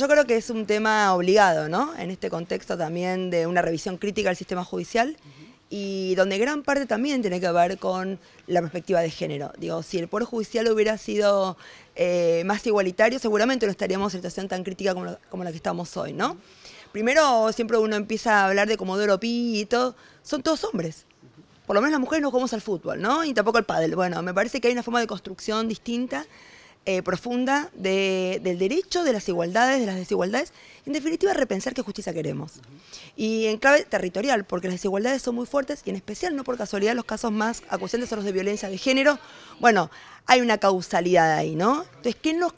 Yo creo que es un tema obligado, ¿no? En este contexto también de una revisión crítica del sistema judicial y donde gran parte también tiene que ver con la perspectiva de género. Digo, si el Poder Judicial hubiera sido eh, más igualitario, seguramente no estaríamos en situación tan crítica como la, que estamos hoy, ¿no? Primero, siempre uno empieza a hablar de Comodoro Pi y todo, son todos hombres. Por lo menos las mujeres no jugamos al fútbol, ¿no? Y tampoco al pádel. Bueno, me parece que hay una forma de construcción distinta eh, profunda de, del derecho, de las igualdades, de las desigualdades en definitiva, repensar qué justicia queremos. Y en clave territorial, porque las desigualdades son muy fuertes y en especial, no por casualidad, los casos más acuciantes son los de violencia de género. Bueno, hay una causalidad ahí, ¿no? Entonces, ¿qué, es lo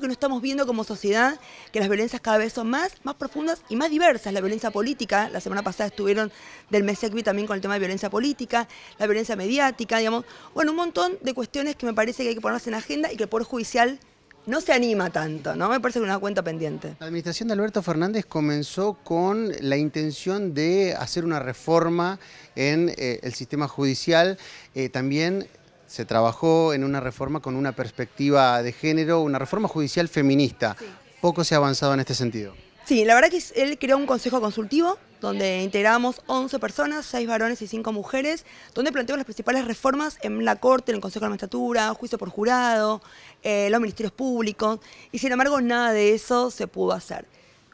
que no estamos viendo como sociedad? Que las violencias cada vez son más, más profundas y más diversas. La violencia política, la semana pasada estuvieron del MESECBI también con el tema de violencia política, la violencia mediática, digamos. Bueno, un montón de cuestiones que me parece que hay que ponerse en agenda y que el Poder Judicial no se anima tanto, ¿no? Me parece que una cuenta pendiente. La administración de Alberto Fernández comenzó con la intención de hacer una reforma en eh, el sistema judicial, eh, también se trabajó en una reforma con una perspectiva de género, una reforma judicial feminista. Poco se ha avanzado en este sentido. Sí, la verdad que él creó un consejo consultivo donde integramos 11 personas, 6 varones y 5 mujeres, donde planteamos las principales reformas en la Corte, en el Consejo de la Magistratura, juicio por jurado, eh, los ministerios públicos, y sin embargo nada de eso se pudo hacer.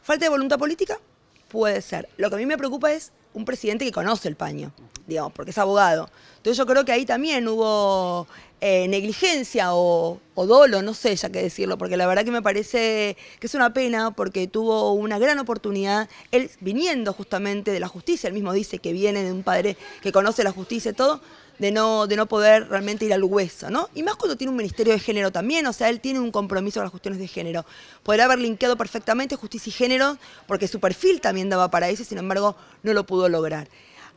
¿Falta de voluntad política? Puede ser. Lo que a mí me preocupa es un presidente que conoce el paño, digamos, porque es abogado. Entonces yo creo que ahí también hubo eh, negligencia o, o, dolo, no sé ya qué decirlo, porque la verdad que me parece que es una pena porque tuvo una gran oportunidad, él viniendo justamente de la justicia, él mismo dice que viene de un padre que conoce la justicia y todo, de no, de no poder realmente ir al hueso, ¿no? Y más cuando tiene un ministerio de género también, o sea, él tiene un compromiso con las cuestiones de género. Podría haber linkeado perfectamente justicia y género, porque su perfil también daba para eso, sin embargo, no lo pudo lograr.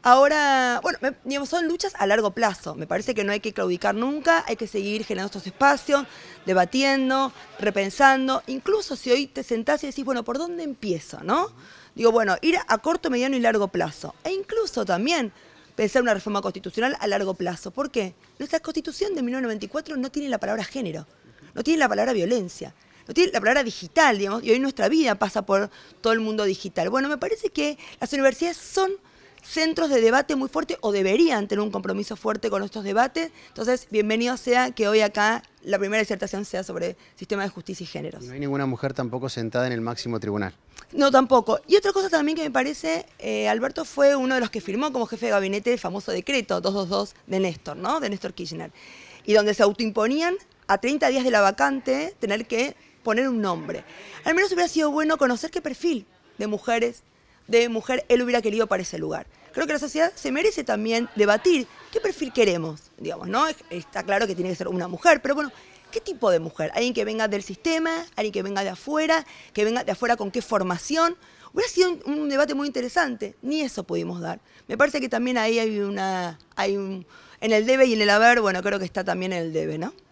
Ahora, bueno, digamos, son luchas a largo plazo. Me parece que no hay que claudicar nunca, hay que seguir generando estos espacios, debatiendo, repensando. Incluso si hoy te sentás y decís, bueno, ¿por dónde empiezo? ¿No? Digo, bueno, ir a corto, mediano y largo plazo. E incluso también pensar una reforma constitucional a largo plazo. ¿Por qué? Nuestra constitución de 1994 no tiene la palabra género, no tiene la palabra violencia, no tiene la palabra digital, digamos, y hoy nuestra vida pasa por todo el mundo digital. Bueno, me parece que las universidades son centros de debate muy fuerte o deberían tener un compromiso fuerte con estos debates. Entonces, bienvenido sea que hoy acá la primera disertación sea sobre sistema de justicia y géneros. No hay ninguna mujer tampoco sentada en el máximo tribunal. No, tampoco. Y otra cosa también que me parece, eh, Alberto fue uno de los que firmó como jefe de gabinete el famoso decreto 222 de Néstor, ¿no? De Néstor Kirchner. Y donde se autoimponían a 30 días de la vacante tener que poner un nombre. Al menos hubiera sido bueno conocer qué perfil de mujeres de mujer él hubiera querido para ese lugar. Creo que la sociedad se merece también debatir qué perfil queremos, digamos, ¿no? Está claro que tiene que ser una mujer, pero bueno, ¿qué tipo de mujer? ¿Alguien que venga del sistema? ¿Alguien que venga de afuera? ¿Que venga de afuera con qué formación? Hubiera sido un, debate muy interesante, ni eso pudimos dar. Me parece que también ahí hay una... Hay un, en el debe y en el haber, bueno, creo que está también el debe, ¿no?